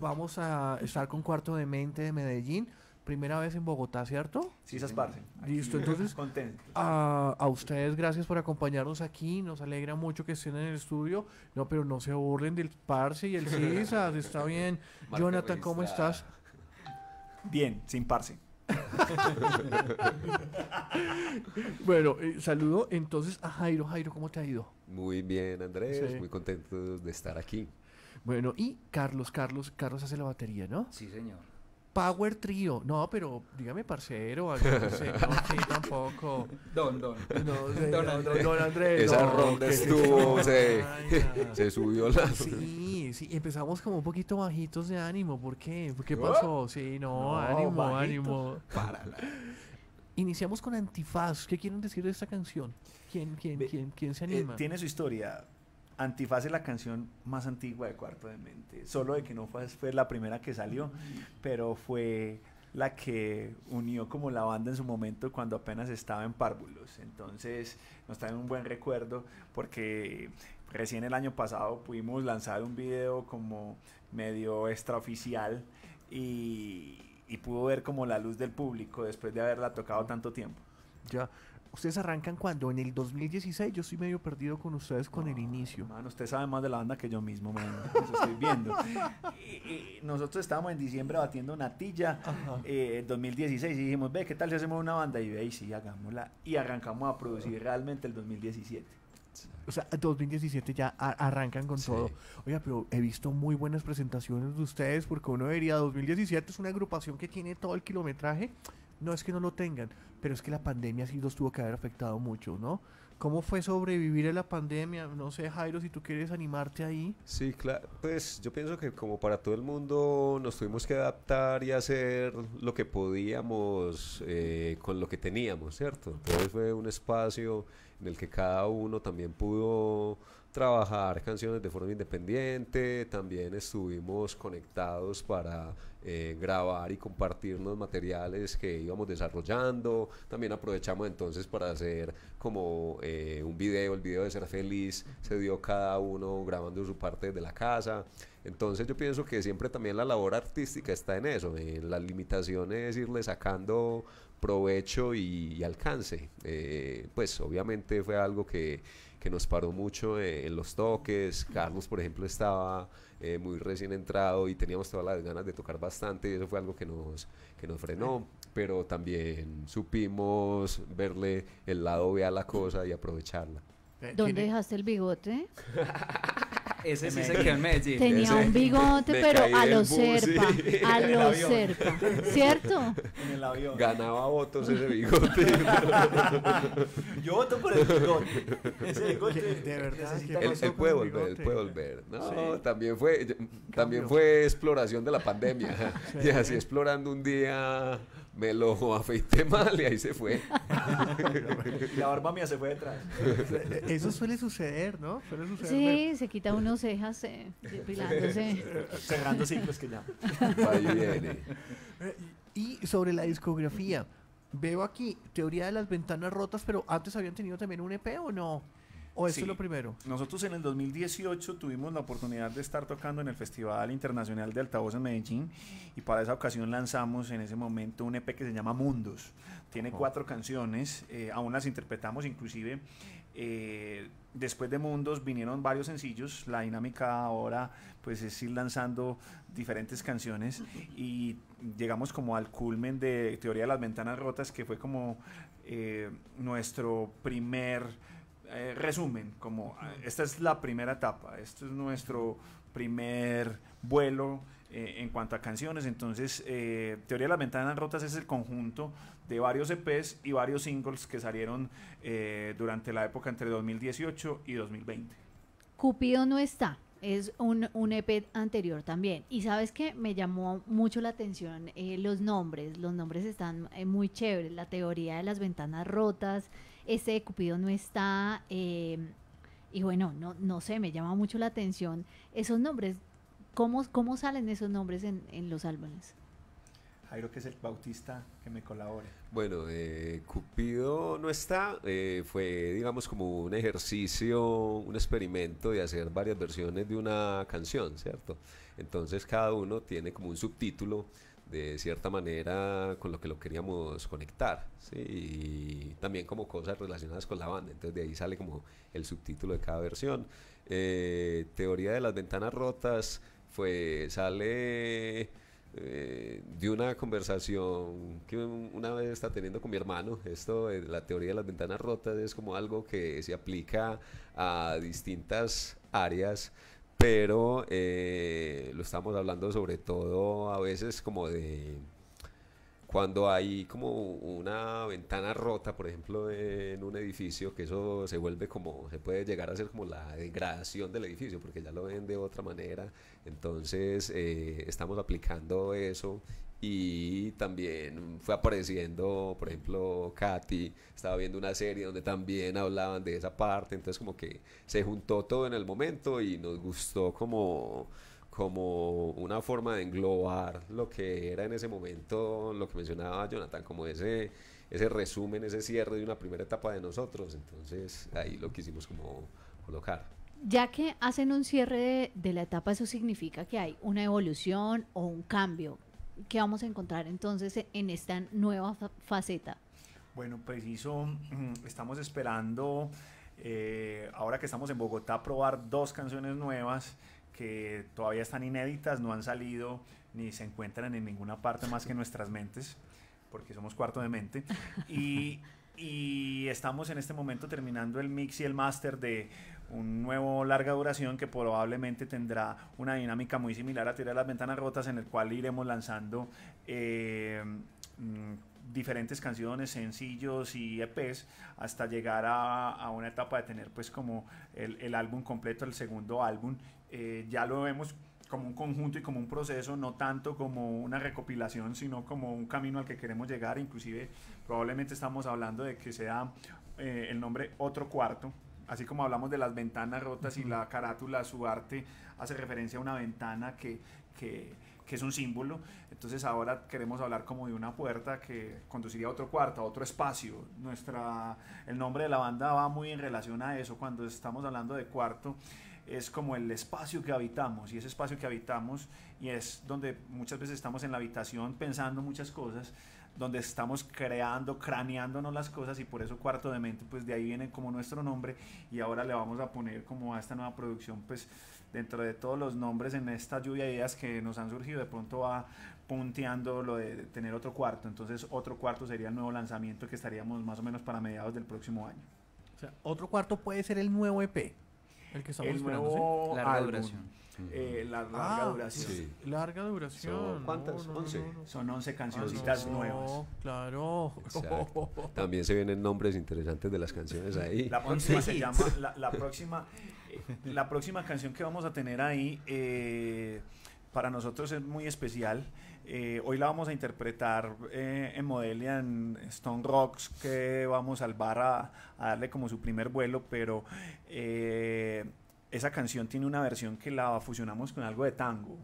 vamos a estar con Cuarto de Mente de Medellín. Primera vez en Bogotá, ¿cierto? Sí, esas partes. Listo, entonces. Contento. A, ustedes, gracias por acompañarnos aquí. Nos alegra mucho que estén en el estudio. No, pero no se aburren del Parse y el Cisas. Está bien. Jonathan, ¿cómo estás? Bien, sin parce. bueno, eh, saludo entonces a Jairo. Jairo, ¿cómo te ha ido? Muy bien, Andrés. Muy contento de estar aquí. Bueno, y Carlos, Carlos, Carlos hace la batería, ¿no? Sí, señor. Power Trio. No, pero dígame parcero, no sé, no, sí, tampoco. Don, don. No, sé, don, Andrés. Don, Andrés Esa ronda estuvo, se, se, subió la... Sí, sí, empezamos como un poquito bajitos de ánimo. ¿Por qué? ¿Por ¿Qué pasó? Sí, no, ánimo, ánimo. Párala. Iniciamos con Antifaz. ¿Qué quieren decir de esta canción? ¿Quién, quién, quién, quién se anima? Eh, tiene su historia. Antifaz es la canción más antigua de Cuarto de Mente, solo de que no fue, fue la primera que salió, pero fue la que unió como la banda en su momento cuando apenas estaba en Párvulos. Entonces nos trae un buen recuerdo porque recién el año pasado pudimos lanzar un video como medio extraoficial y, pudo ver como la luz del público después de haberla tocado tanto tiempo. Ya, Ustedes arrancan cuando? En el 2016 yo estoy medio perdido con ustedes con el inicio. usted sabe más de la banda que yo mismo, man. estoy viendo. y, nosotros estábamos en diciembre batiendo Natilla eh, en 2016 y dijimos, ve, ¿qué tal si hacemos una banda? Y ve, y sí, hagámosla. Y arrancamos a producir realmente el 2017. O sea, 2017 ya arrancan con todo. Oiga, pero he visto muy buenas presentaciones de ustedes porque uno diría 2017 es una agrupación que tiene todo el kilometraje, no es que no lo tengan, pero es que la pandemia sí los tuvo que haber afectado mucho, ¿no? ¿Cómo fue sobrevivir a la pandemia? No sé, Jairo, si tú quieres animarte ahí. Sí, claro. Pues yo pienso que como para todo el mundo nos tuvimos que adaptar y hacer lo que podíamos eh, con lo que teníamos, ¿cierto? Entonces fue un espacio en el que cada uno también pudo trabajar canciones de forma independiente, también estuvimos conectados para eh, grabar y compartirnos materiales que íbamos desarrollando, también aprovechamos entonces para hacer como eh, un video, el video de ser feliz, se dio cada uno grabando su parte de la casa, entonces yo pienso que siempre también la labor artística está en eso, en las limitaciones, irle sacando provecho y, alcance, eh, pues obviamente fue algo que que nos paró mucho eh, en los toques. Carlos, por ejemplo, estaba eh, muy recién entrado y teníamos todas las ganas de tocar bastante y eso fue algo que nos, que nos frenó. Pero también supimos verle el lado B a la cosa y aprovecharla. Eh, ¿Dónde dejaste el bigote? Ese sí se quedó en Medellín. Tenía un bigote, pero a lo cerca. A lo cerca. ¿Cierto? En el avión. Ganaba votos ese bigote. Yo voto por el bigote. Ese bigote. De, verdad. Él, puede volver, él puede volver. No, también fue, también fue exploración de la pandemia. Y así explorando un día me lo afeité mal y ahí se fue. la barba mía se fue detrás. Eh, eso suele suceder, ¿no? Suele suceder. Sí, se quita unos cejas eh, depilándose. Cerrando ciclos que ya. Ahí viene. Eh, y sobre la discografía, veo aquí teoría de las ventanas rotas, pero antes habían tenido también un EP o no? ¿O eso es lo primero? Nosotros en el 2018 tuvimos la oportunidad de estar tocando en el Festival Internacional de Altavoz en Medellín y para esa ocasión lanzamos en ese momento un EP que se llama Mundos. Tiene cuatro canciones, eh, aún las interpretamos inclusive. Eh, después de Mundos vinieron varios sencillos, la dinámica ahora pues es ir lanzando diferentes canciones y llegamos como al culmen de Teoría de las Ventanas Rotas que fue como eh, nuestro primer eh, resumen, como ah, esta es la primera etapa, esto es nuestro primer vuelo eh, en cuanto a canciones, entonces eh, Teoría de las Ventanas Rotas es el conjunto de varios EPs y varios singles que salieron durante la época entre 2018 y 2020. Cupido no está, es un, EP anterior también. Y sabes que me llamó mucho la atención los nombres. Los nombres están muy chéveres. La teoría de las ventanas rotas, este de Cupido no está. Eh, y bueno, no, no sé, me llama mucho la atención esos nombres. ¿Cómo, cómo salen esos nombres en, los álbumes? Jairo, que es el bautista, que me colabora. Bueno, eh, Cupido no está, eh, fue digamos como un ejercicio, un experimento de hacer varias versiones de una canción, ¿cierto? Entonces cada uno tiene como un subtítulo de cierta manera con lo que lo queríamos conectar, ¿sí? y también como cosas relacionadas con la banda, entonces de ahí sale como el subtítulo de cada versión. Eh, teoría de las ventanas rotas fue, sale eh, de una conversación que una vez está teniendo con mi hermano, esto la teoría de las ventanas rotas es como algo que se aplica a distintas áreas pero eh, lo estamos hablando sobre todo a veces como de cuando hay como una ventana rota, por ejemplo, en un edificio, que eso se vuelve como, se puede llegar a ser como la degradación del edificio, porque ya lo ven de otra manera. Entonces, eh, estamos aplicando eso y también fue apareciendo, por ejemplo, Katy, estaba viendo una serie donde también hablaban de esa parte, entonces como que se juntó todo en el momento y nos gustó como como una forma de englobar lo que era en ese momento, lo que mencionaba Jonathan, como ese, ese resumen, ese cierre de una primera etapa de nosotros. Entonces ahí lo quisimos como colocar. Ya que hacen un cierre de, la etapa, eso significa que hay una evolución o un cambio. ¿Qué vamos a encontrar entonces en esta nueva faceta? Bueno, preciso, mm, estamos esperando, eh, ahora que estamos en Bogotá, probar dos canciones nuevas todavía están inéditas, no han salido ni se encuentran en ninguna parte más que nuestras mentes, porque somos cuarto de mente. Y, estamos en este momento terminando el mix y el master de un nuevo larga duración que probablemente tendrá una dinámica muy similar a Tirar las Ventanas Rotas, en el cual iremos lanzando eh, mm, diferentes canciones, sencillos y EPs, hasta llegar a, una etapa de tener pues como el álbum completo, el segundo álbum, eh, ya lo vemos como un conjunto y como un proceso, no tanto como una recopilación, sino como un camino al que queremos llegar. Inclusive probablemente estamos hablando de que sea eh, el nombre otro cuarto, así como hablamos de las ventanas rotas y la carátula, su arte hace referencia a una ventana que, que que es un símbolo. Entonces ahora queremos hablar como de una puerta que conduciría a otro cuarto, a otro espacio. Nuestra, el nombre de la banda va muy en relación a eso. Cuando estamos hablando de cuarto, es como el espacio que habitamos y ese espacio que habitamos y es donde muchas veces estamos en la habitación pensando muchas cosas donde estamos creando, craneándonos las cosas y por eso Cuarto de Mente, pues de ahí viene como nuestro nombre y ahora le vamos a poner como a esta nueva producción, pues dentro de todos los nombres en esta lluvia de ideas que nos han surgido, de pronto va punteando lo de tener otro cuarto. Entonces otro cuarto sería el nuevo lanzamiento que estaríamos más o menos para mediados del próximo año. O sea, otro cuarto puede ser el nuevo EP. El que estamos el esperando, nuevo larga, duración. Eh, la, larga, ah, duración. Sí. larga duración. ¿Cuántas? 11. Son 11 ah, cancioncitas nuevas. Claro. También se vienen nombres interesantes de las canciones ahí. La próxima se llama. la próxima eh, la próxima canción que vamos a tener ahí eh, para nosotros es muy especial. Eh, hoy la vamos a interpretar en Modelia, en Stone Rocks, que vamos al bar a, darle como su primer vuelo, pero esa canción tiene una versión que la fusionamos con algo de tango.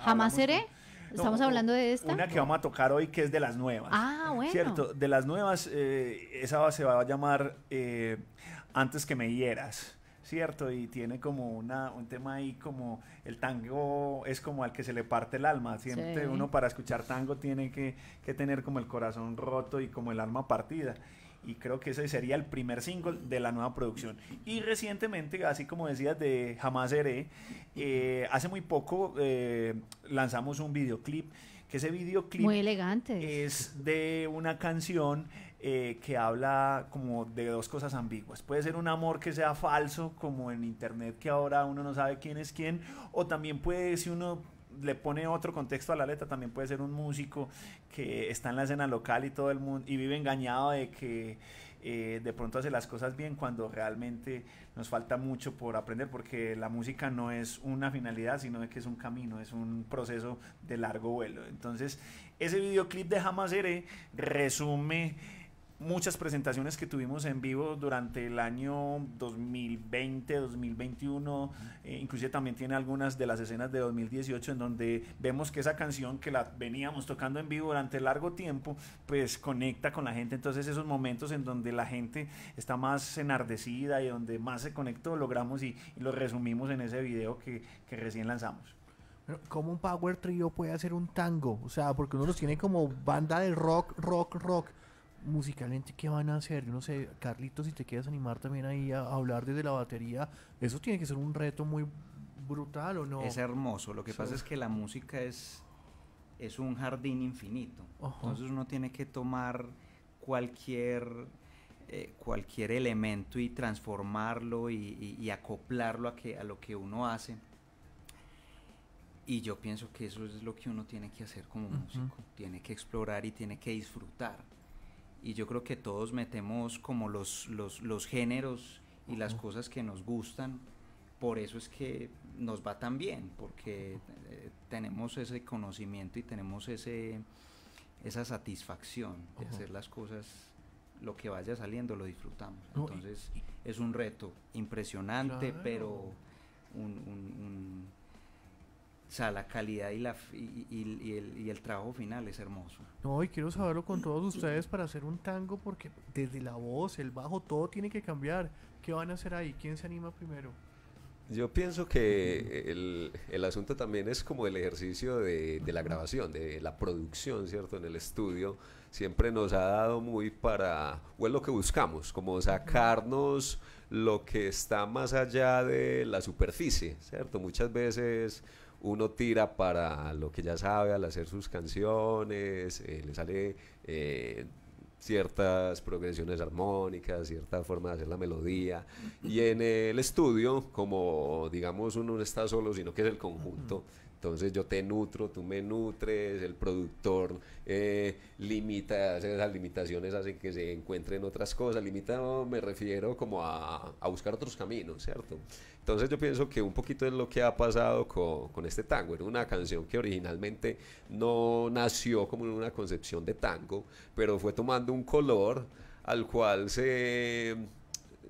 Jamás seré. Estamos hablando de esta. Una que vamos a tocar hoy que es de las nuevas. Ah, bueno. Cierto, de las nuevas, esa se va a llamar Antes que me hieras. ¿cierto? Y tiene como una, un tema ahí como el tango es como al que se le parte el alma, siempre uno para escuchar tango tiene que, tener como el corazón roto y como el alma partida. Y creo que ese sería el primer single de la nueva producción. Y recientemente, así como decías de Jamás seré eh, hace muy poco eh, lanzamos un videoclip, que ese videoclip... Muy elegante. Es de una canción eh, que habla como de dos cosas ambiguas. Puede ser un amor que sea falso, como en internet, que ahora uno no sabe quién es quién, o también puede, si uno le pone otro contexto a la letra, también puede ser un músico que está en la escena local y todo el mundo, y vive engañado de que eh, de pronto hace las cosas bien cuando realmente nos falta mucho por aprender, porque la música no es una finalidad, sino de que es un camino, es un proceso de largo vuelo. Entonces, ese videoclip de Jamás seré resume muchas presentaciones que tuvimos en vivo durante el año 2020, 2021, eh, inclusive también tiene algunas de las escenas de 2018 en donde vemos que esa canción que la veníamos tocando en vivo durante largo tiempo, pues conecta con la gente, entonces esos momentos en donde la gente está más enardecida y donde más se conectó, logramos y, lo resumimos en ese video que, que recién lanzamos. ¿Cómo un power trio puede hacer un tango? O sea, porque uno los tiene como banda de rock, rock, rock musicalmente qué van a hacer. Yo no sé, Carlitos, si te quieres animar también ahí a hablar desde la batería, eso tiene que ser un reto muy brutal o no. Es hermoso, lo que pasa es que la música es, es un jardín infinito. Entonces uno tiene que tomar cualquier eh, cualquier elemento y transformarlo y, acoplarlo a, que, a lo que uno hace. Y yo pienso que eso es lo que uno tiene que hacer como músico. Tiene que explorar y tiene que disfrutar y yo creo que todos metemos como los, géneros y las cosas que nos gustan. Por eso es que nos va tan bien, porque eh, tenemos ese conocimiento y tenemos ese, esa satisfacción de hacer las cosas, lo que vaya saliendo lo disfrutamos. Entonces es un reto impresionante, pero un o sea, la calidad y, la, y, el, trabajo final es hermoso. No, y quiero saberlo con mm, todos ustedes para hacer un tango, porque desde la voz, el bajo, todo tiene que cambiar. ¿Qué van a hacer ahí? ¿Quién se anima primero? Yo pienso que el, asunto también es como el ejercicio de, de, la grabación, de la producción, ¿cierto? En el estudio siempre nos ha dado muy para, o es lo que buscamos, como sacarnos lo que está más allá de la superficie, ¿cierto? Muchas veces uno tira para lo que ya sabe al hacer sus canciones, eh, le sale eh, ciertas progresiones armónicas, cierta forma de hacer la melodía. Y en el estudio, como digamos uno no está solo, sino que es el conjunto. Entonces yo te nutro, tú me nutres, el productor eh, limita, esas limitaciones hacen que se encuentren otras cosas. Limitado me refiero como a, buscar otros caminos, ¿cierto? Entonces yo pienso que un poquito es lo que ha pasado con, este tango. Era una canción que originalmente no nació como en una concepción de tango, pero fue tomando un color al cual se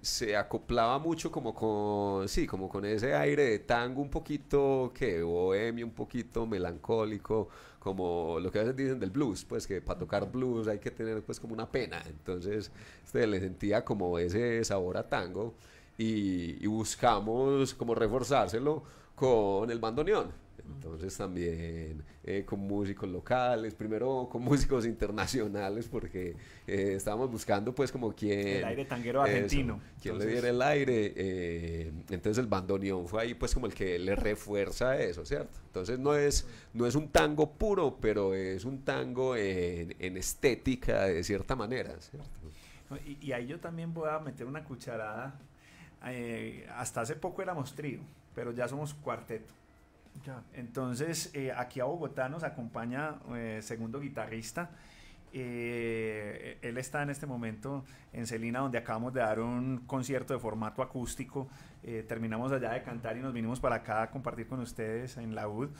se acoplaba mucho como con, sí, como con ese aire de tango un poquito que bohemio, un poquito melancólico, como lo que a veces dicen del blues, pues que para tocar blues hay que tener pues como una pena, entonces se este, le sentía como ese sabor a tango y buscamos como reforzárselo con el bandoneón. Entonces también eh, con músicos locales, primero con músicos internacionales, porque eh, estábamos buscando pues como quien... El aire tanguero argentino. Quien le diera el aire. Eh, entonces el bandoneón fue ahí pues como el que le refuerza eso, ¿cierto? Entonces no es, no es un tango puro, pero es un tango en, estética de cierta manera, ¿cierto? Y, y, ahí yo también voy a meter una cucharada. hasta hace poco éramos trío, pero ya somos cuarteto. Entonces, eh, aquí a Bogotá nos acompaña eh, segundo guitarrista. Eh, él está en este momento en Celina, donde acabamos de dar un concierto de formato acústico. Eh, terminamos allá de cantar y nos vinimos para acá a compartir con ustedes en la UD.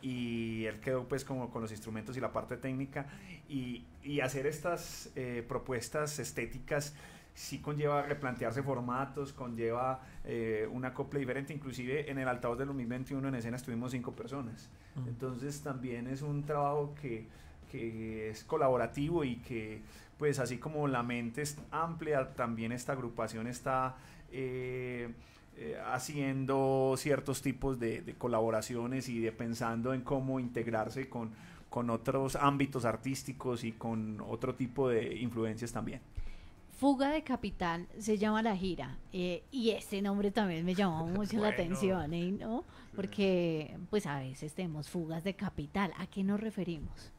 Y él quedó pues como con los instrumentos y la parte técnica. Y, hacer estas propuestas estéticas sí conlleva replantearse formatos, conlleva eh, una copla diferente. Inclusive en el altavoz del 2021 en escena estuvimos cinco personas. Entonces también es un trabajo que, es colaborativo y que pues así como la mente es amplia, también esta agrupación está... Eh, eh, haciendo ciertos tipos de, colaboraciones y de pensando en cómo integrarse con otros ámbitos artísticos y con otro tipo de influencias también. Fuga de Capital se llama la gira eh, y este nombre también me llamó mucho la atención, ¿eh? ¿no? Porque pues a veces tenemos fugas de capital. ¿A qué nos referimos?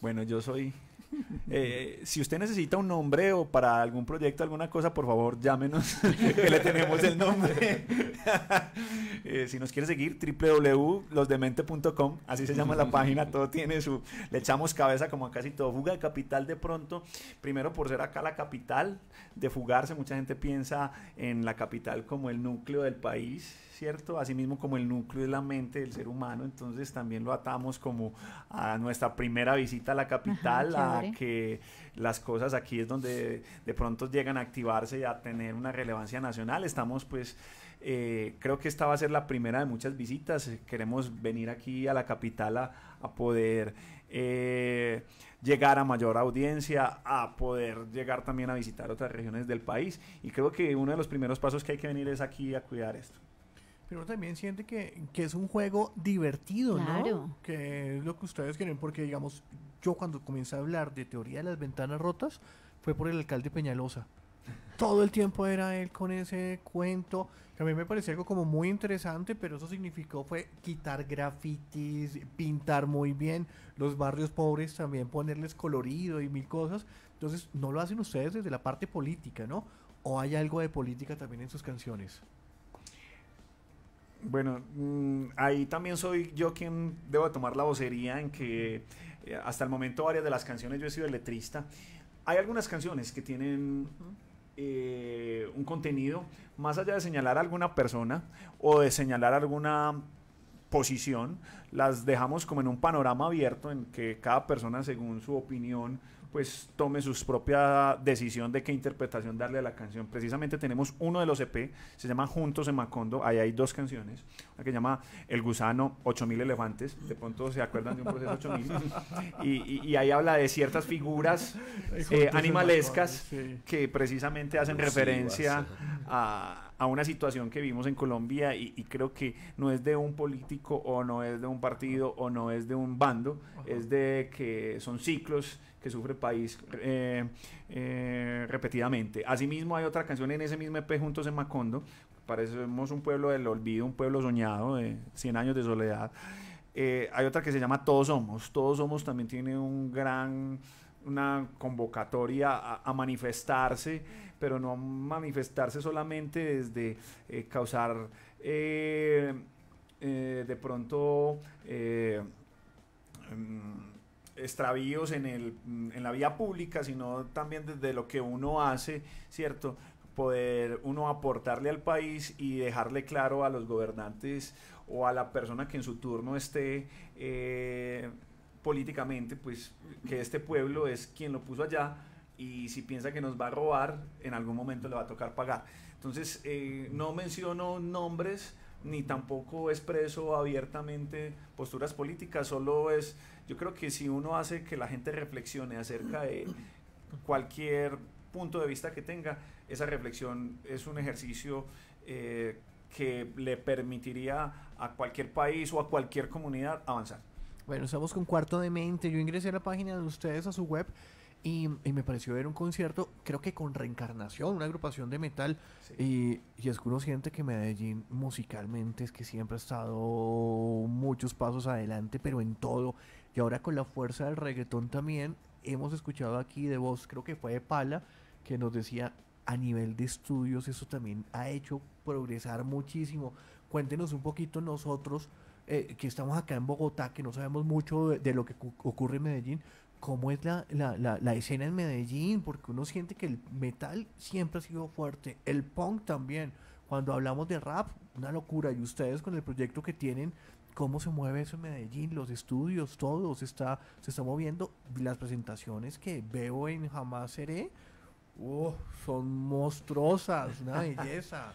Bueno, yo soy Eh, si usted necesita un nombre o para algún proyecto, alguna cosa, por favor, llámenos, que le tenemos el nombre. Eh, si nos quiere seguir, www.losdemente.com, así se llama la página, todo tiene su... Le echamos cabeza como a casi todo. Fuga de capital de pronto, primero por ser acá la capital de fugarse, mucha gente piensa en la capital como el núcleo del país ¿cierto? mismo como el núcleo es la mente del ser humano, entonces también lo atamos como a nuestra primera visita a la capital, a que las cosas aquí es donde de pronto llegan a activarse y a tener una relevancia nacional. Estamos pues... Eh, creo que esta va a ser la primera de muchas visitas. Queremos venir aquí a la capital a, poder eh, llegar a mayor audiencia, a poder llegar también a visitar otras regiones del país. Y creo que uno de los primeros pasos que hay que venir es aquí a cuidar esto pero también siente que, es un juego divertido, claro. ¿no? Que es lo que ustedes quieren, porque digamos, yo cuando comencé a hablar de teoría de las ventanas rotas, fue por el alcalde Peñalosa. Todo el tiempo era él con ese cuento, que a mí me parecía algo como muy interesante, pero eso significó fue quitar grafitis, pintar muy bien, los barrios pobres también ponerles colorido y mil cosas. Entonces, no lo hacen ustedes desde la parte política, ¿no? ¿O hay algo de política también en sus canciones? Bueno, mm, ahí también soy yo quien debo tomar la vocería en que eh, hasta el momento varias de las canciones yo he sido el letrista. Hay algunas canciones que tienen eh, un contenido, más allá de señalar a alguna persona o de señalar alguna posición, las dejamos como en un panorama abierto en que cada persona según su opinión pues tome su propia decisión de qué interpretación darle a la canción. Precisamente tenemos uno de los EP, se llama Juntos en Macondo, ahí hay dos canciones, una que se llama El Gusano, 8000 Elefantes, de pronto se acuerdan de un proceso 8000, y, y, ahí habla de ciertas figuras eh, animalescas que precisamente hacen referencia a a una situación que vimos en Colombia y, creo que no es de un político o no es de un partido o no es de un bando, es de que son ciclos que sufre el país eh, eh, repetidamente. Asimismo hay otra canción en ese mismo EP Juntos en Macondo, parecemos un pueblo del olvido, un pueblo soñado de 100 años de soledad. Eh, hay otra que se llama Todos Somos, Todos Somos también tiene un gran una convocatoria a, manifestarse, pero no manifestarse solamente desde eh, causar eh, eh, de pronto mm, extravíos mm, en, la vía pública, sino también desde lo que uno hace, ¿cierto? poder uno aportarle al país y dejarle claro a los gobernantes o a la persona que en su turno esté políticamente, pues que este pueblo es quien lo puso allá y si piensa que nos va a robar, en algún momento le va a tocar pagar. Entonces, eh, no menciono nombres ni tampoco expreso abiertamente posturas políticas, solo es, yo creo que si uno hace que la gente reflexione acerca de cualquier punto de vista que tenga, esa reflexión es un ejercicio eh, que le permitiría a cualquier país o a cualquier comunidad avanzar. Bueno, estamos con Cuarto de Mente. Yo ingresé a la página de ustedes, a su web, y, me pareció ver un concierto, creo que con Reencarnación, una agrupación de metal. Y, es que uno siente que Medellín musicalmente es que siempre ha estado muchos pasos adelante, pero en todo. Y ahora con la fuerza del reggaetón también, hemos escuchado aquí de voz, creo que fue de Pala, que nos decía a nivel de estudios, eso también ha hecho progresar muchísimo. Cuéntenos un poquito nosotros eh, que estamos acá en Bogotá, que no sabemos mucho de, lo que ocurre en Medellín, cómo es la, escena en Medellín, porque uno siente que el metal siempre ha sido fuerte, el punk también. Cuando hablamos de rap, una locura, y ustedes con el proyecto que tienen, cómo se mueve eso en Medellín, los estudios, todo se está, se está moviendo, las presentaciones que veo en Jamás Seré, ¡oh! son monstruosas, una belleza.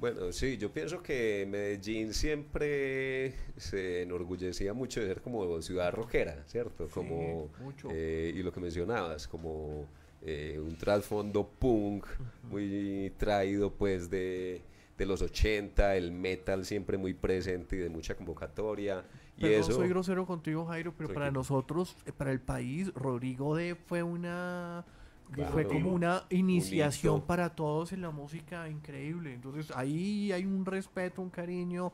Bueno, sí, yo pienso que Medellín siempre se enorgullecía mucho de ser como ciudad rockera, ¿cierto? como, eh, y lo que mencionabas, como eh, un trasfondo punk muy traído pues de, los 80, el metal siempre muy presente y de mucha convocatoria. Y Perdón, eso, soy grosero contigo, Jairo, pero para nosotros, eh, para el país, Rodrigo D fue una fue como una iniciación para todos en la música increíble. Entonces ahí hay un respeto, un cariño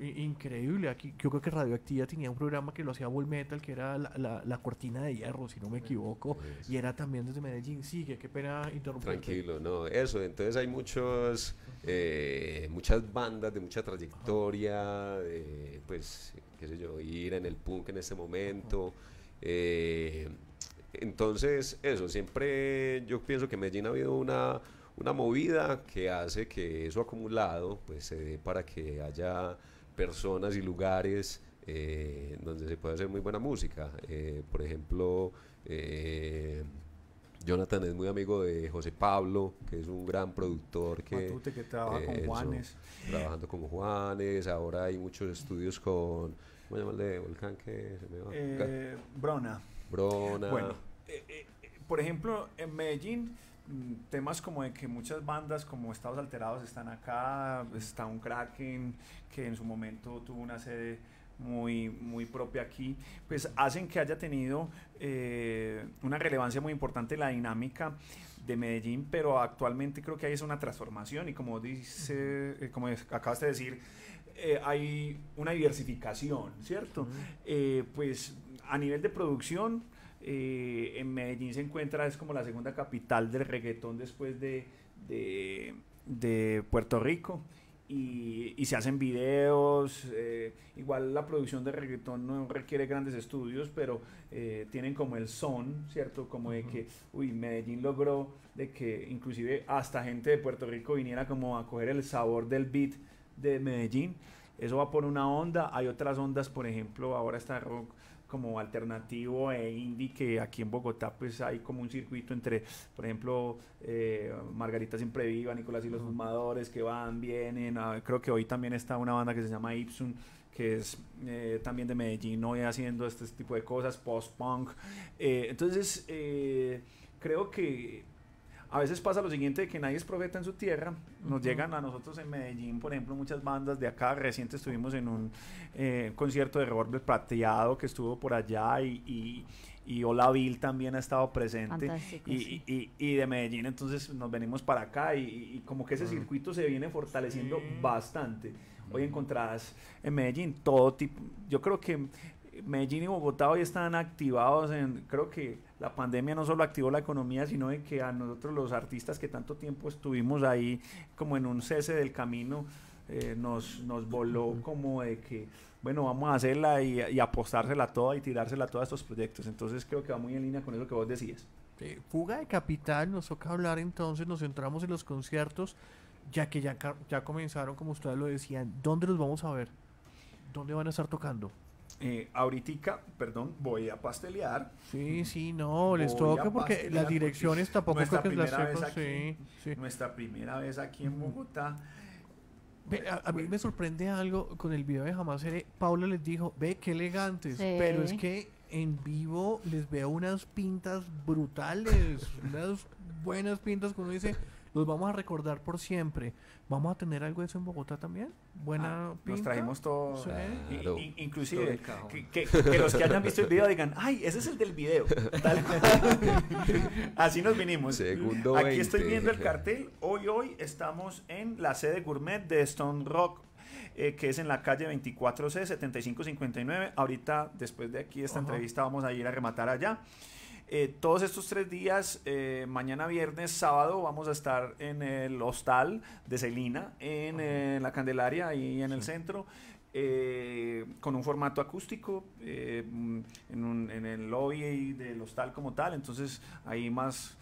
increíble. Aquí yo creo que Radioactiva tenía un programa que lo hacía Bull Metal, que era la, la, la cortina de hierro, si no me equivoco, y era también desde Medellín. Sigue, qué pena interrumpir. Tranquilo, no, eso. Entonces hay muchos, eh, muchas bandas de mucha trayectoria, pues, qué sé yo, ir en el punk en ese momento. Eh, entonces, eso, siempre yo pienso que en Medellín ha habido una, una movida que hace que eso acumulado pues se dé para que haya personas y lugares eh, donde se puede hacer muy buena música. Eh, por ejemplo, eh, Jonathan es muy amigo de José Pablo, que es un gran productor que, trabaja con Juanes. trabajando con Juanes, ahora hay muchos estudios con... ¿Cómo llamarle? Volcán que se me va. Brona. Bueno, eh, eh, por ejemplo, en Medellín, mm, temas como de que muchas bandas como Estados Alterados están acá, está un Kraken que en su momento tuvo una sede muy, muy propia aquí, pues hacen que haya tenido eh, una relevancia muy importante la dinámica de Medellín, pero actualmente creo que hay es una transformación y como dice, como acabas de decir, hay una diversificación, ¿cierto? pues a nivel de producción, eh, en Medellín se encuentra, es como la segunda capital del reggaetón después de, de, Puerto Rico. Y, se hacen videos, eh, igual la producción de reggaetón no requiere grandes estudios, pero eh, tienen como el son, ¿cierto? Como de que, uy, Medellín logró de que inclusive hasta gente de Puerto Rico viniera como a coger el sabor del beat de Medellín. Eso va por una onda, hay otras ondas, por ejemplo, ahora está rock como alternativo e indie que aquí en Bogotá pues hay como un circuito entre, por ejemplo, eh, Margarita Siempre Viva, Nicolás y los Fumadores, que van, vienen, ah, creo que hoy también está una banda que se llama Ipsum, que es eh, también de Medellín, hoy haciendo este tipo de cosas, post-punk. Eh, entonces, creo que a veces pasa lo siguiente, que nadie es profeta en su tierra. Nos llegan a nosotros en Medellín, por ejemplo, muchas bandas de acá. Reciente estuvimos en un eh, concierto de Revolver Plateado que estuvo por allá y, y Hola Bill también ha estado presente y, y, de Medellín entonces nos venimos para acá y, como que ese circuito se viene fortaleciendo bastante. Hoy encontrás en Medellín todo tipo, yo creo que Medellín y Bogotá hoy están activados en, creo que la pandemia no solo activó la economía, sino de que a nosotros los artistas que tanto tiempo estuvimos ahí como en un cese del camino, eh, nos, voló como de que, bueno, vamos a hacerla y, apostársela toda y tirársela toda a estos proyectos. Entonces creo que va muy en línea con eso que vos decías. fuga de capital, nos toca hablar entonces, nos centramos en los conciertos, ya que ya, ya comenzaron, como ustedes lo decían, ¿dónde los vamos a ver? ¿Dónde van a estar tocando? Eh, ahorita, perdón, voy a pastelear. Sí, sí, no, les toca porque las direcciones tampoco que las Nuestra primera vez aquí en mm. Bogotá. a, mí me sorprende algo con el video de Jamás Seré. Paula les dijo, ve qué elegantes, pero es que en vivo les veo unas pintas brutales, unas buenas pintas como dice, nos vamos a recordar por siempre. ¿Vamos a tener algo de eso en Bogotá también? Buena ah, Nos trajimos todo. Ah, inclusive, que, los que hayan visto el video digan, ay, ese es el del video. Así nos vinimos. Aquí estoy viendo el cartel. Hoy, hoy estamos en la sede gourmet de Stone Rock eh, que es en la calle 24C 7559. Ahorita, después de aquí esta entrevista, vamos a ir a rematar allá. Eh, todos estos tres días, eh, mañana viernes, sábado, vamos a estar en el hostal de Celina, en eh, la Candelaria ahí en el centro. con un formato acústico en, el lobby del hostal como tal entonces ahí más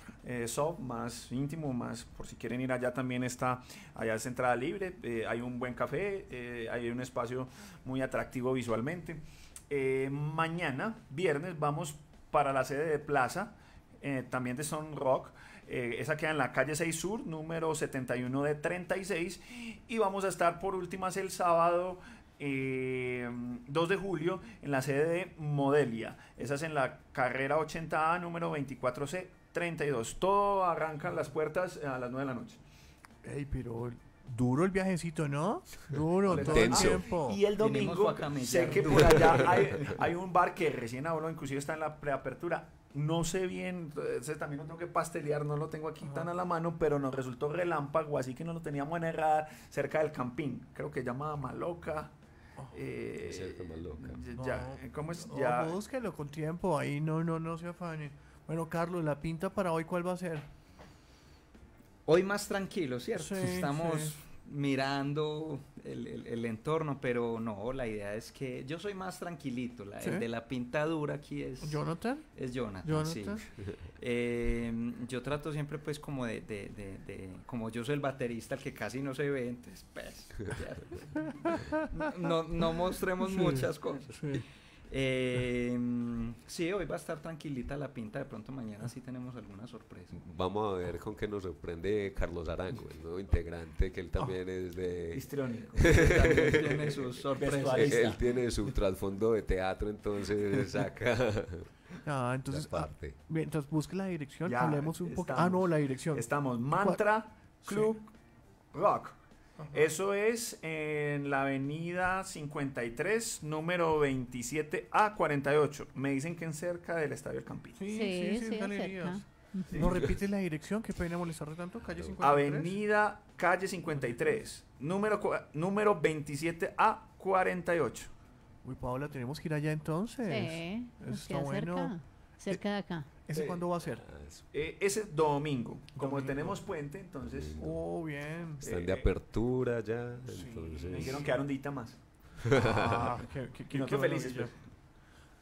soft más íntimo más por si quieren ir allá también está allá es entrada libre hay un buen café hay un espacio muy atractivo visualmente mañana viernes vamos para la sede de Plaza, eh, también de Son Rock. Eh, esa queda en la calle 6 Sur, número 71 de 36. Y vamos a estar por últimas el sábado 2 eh, de julio en la sede de Modelia. Esa es en la carrera 80A, número 24C32. Todo arrancan las puertas a las 9 de la noche. Ey, pero Duro el viajecito, ¿no? Duro todo el tiempo. Y el domingo, sé que por allá hay, un bar que recién habló, inclusive está en la preapertura. No sé bien, también lo tengo que pastelear, no lo tengo aquí tan a la mano, pero nos resultó relámpago, así que no lo teníamos en el cerca del campín. Creo que llamaba Maloca. Oh. Eh, eh, ¿Cómo es? búsquelo con tiempo, ahí no, no, no se afane. Bueno, Carlos, la pinta para hoy, ¿cuál va a ser? hoy más tranquilo, ¿cierto? Estamos mirando el, entorno, pero no, la idea es que yo soy más tranquilito. El de la pintadura aquí es... Jonathan. Es Jonathan, sí. Eh, yo trato siempre pues como de, Como yo soy el baterista, el que casi no se ve, entonces pues, no, no mostremos muchas cosas. Em, sí, hoy va a estar tranquilita la pinta, de pronto mañana sí tenemos alguna sorpresa. Vamos a ver con qué nos sorprende Carlos Arango, el nuevo integrante, que él también ah, es de... Histriónico, tiene sus sorpresas. Él, tiene su trasfondo de teatro, entonces saca... Ah, entonces, parte. mientras busque la dirección, ya, hablemos un poco. Ah, no, la dirección. Estamos, Mantra Club Rock. Eso es en la avenida 53, número 27 a 48. Me dicen que en cerca del Estadio El Campín. Sí, sí, sí, sí galerías. ¿No repite la dirección? que pena molestarle tanto? Calle Avenida Calle 53, número, número 27 a 48. Uy, Paola, tenemos que ir allá entonces. Sí, Está bueno cerca de acá. ¿Ese cuándo va a ser? Ah, eh, ese domingo. Como tenemos puente, entonces. Oh, bien. Están de eh, apertura ya. Entonces... Me dijeron que un dita más. Ah, qué, pues.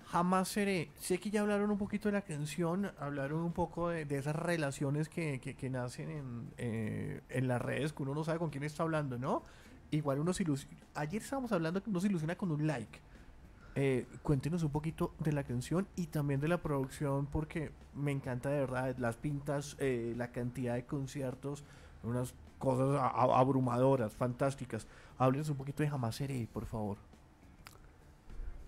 Jamás seré. Sé que ya hablaron un poquito de la canción, hablaron un poco de, esas relaciones que, que, nacen en, eh, en las redes, que uno no sabe con quién está hablando, ¿no? Igual uno se ilusiona. Ayer estábamos hablando que uno se ilusiona con un like. Eh, cuéntenos un poquito de la canción y también de la producción, porque me encanta de verdad las pintas, eh, la cantidad de conciertos, unas cosas abrumadoras, fantásticas. Háblenos un poquito de Jamás Seré, por favor.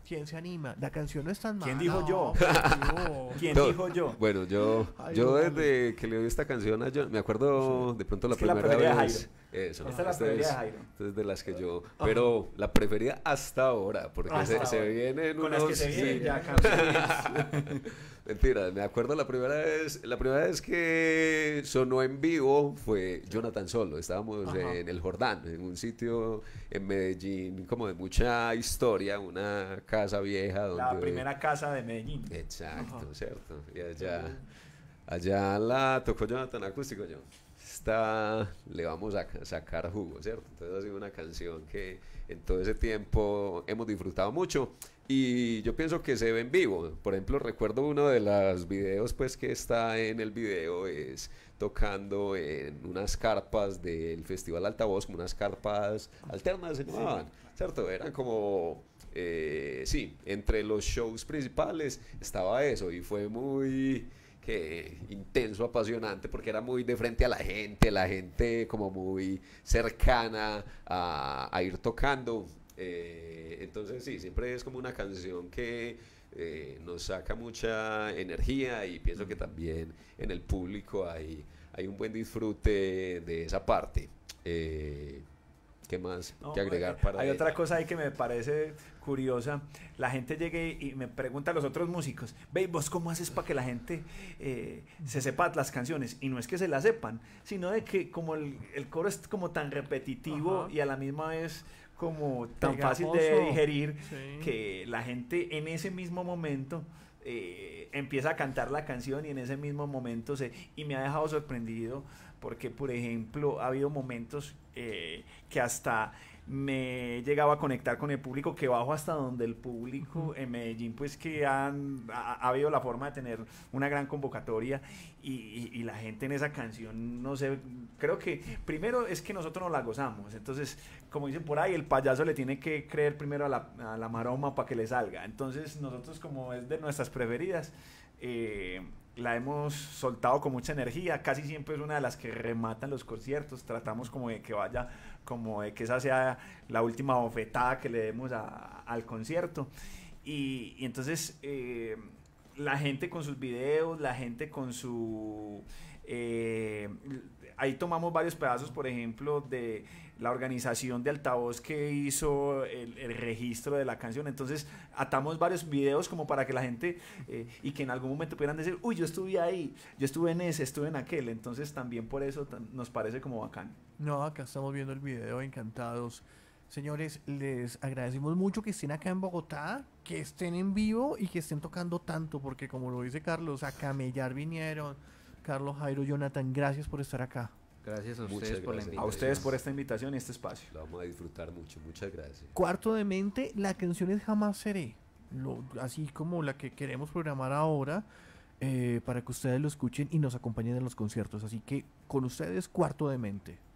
¿Quién se anima? La canción no es tan mala. ¿Quién dijo yo? ¿Quién dijo yo? Bueno, yo, yo desde que le oí esta canción a John, me acuerdo de pronto la primera la vez. De Eso, Esta es la preferida de Jairo. Entonces de las que yo, ah. pero la preferida hasta ahora, porque se, vienen Con unos... Con las que se vienen ya canciones. Mentira, me acuerdo la primera vez, la primera vez que sonó en vivo fue Jonathan Solo. Estábamos en el Jordán, en un sitio en Medellín como de mucha historia, una casa vieja. Donde... La primera casa de Medellín. Exacto, cierto. Y allá, allá la tocó Jonathan acústico yo. le vamos a sacar jugo, ¿cierto? Entonces ha sido una canción que en todo ese tiempo hemos disfrutado mucho. Y yo pienso que se ve en vivo. Por ejemplo, recuerdo uno de los videos pues que está en el video es tocando en unas carpas del Festival Altavoz, como unas carpas alternas ¿cierto? Eran como eh, sí, entre los shows principales estaba eso y fue muy intenso, apasionante, porque era muy de frente a la gente, la gente como muy cercana a, a ir tocando. Eh, entonces sí, siempre es como una canción que eh, nos saca mucha energía y pienso que también en el público hay, hay un buen disfrute de esa parte. Eh, ¿Qué más qué que agregar para Hay otra cosa ahí que me parece curiosa. La gente llega y me pregunta a los otros músicos, ve, ¿vos cómo haces para que la gente se sepa las canciones? Y no es que se las sepan, sino de que como el, coro es como tan repetitivo y a la misma vez como tan fácil de digerir que la gente en ese mismo momento eh, empieza a cantar la canción y en ese mismo momento se... Y me ha dejado sorprendido porque, por ejemplo, ha habido momentos eh, que hasta me he llegado a conectar con el público, que bajo hasta donde el público en Medellín, pues que han, ha, habido la forma de tener una gran convocatoria y, la gente en esa canción, no sé, creo que primero es que nosotros nos la gozamos, entonces como dicen por ahí, el payaso le tiene que creer primero a la, maroma para que le salga, entonces nosotros como es de nuestras preferidas, eh, la hemos soltado con mucha energía, casi siempre es una de las que rematan los conciertos, tratamos como de que vaya como de que esa sea la última bofetada que le demos al concierto. Y, entonces eh, la gente con sus videos, la gente con su... Eh, ahí tomamos varios pedazos, por ejemplo, de la organización de altavoz que hizo el, registro de la canción. Entonces atamos varios videos como para que la gente eh, y que en algún momento pudieran decir, uy, yo estuve ahí, yo estuve en ese, estuve en aquel. Entonces también por eso nos parece como bacán. No, acá estamos viendo el video, encantados. Señores, les agradecemos mucho que estén acá en Bogotá, que estén en vivo y que estén tocando tanto, porque como lo dice Carlos, a camellar vinieron. Carlos, Jairo, Jonathan, gracias por estar acá. Gracias a ustedes por la invitación. A ustedes por esta invitación y este espacio. Lo vamos a disfrutar mucho, muchas gracias. Cuarto de mente, la canción es Jamás Seré. así como la que queremos programar ahora. Eh, para que ustedes lo escuchen y nos acompañen en los conciertos. Así que con ustedes, cuarto de mente.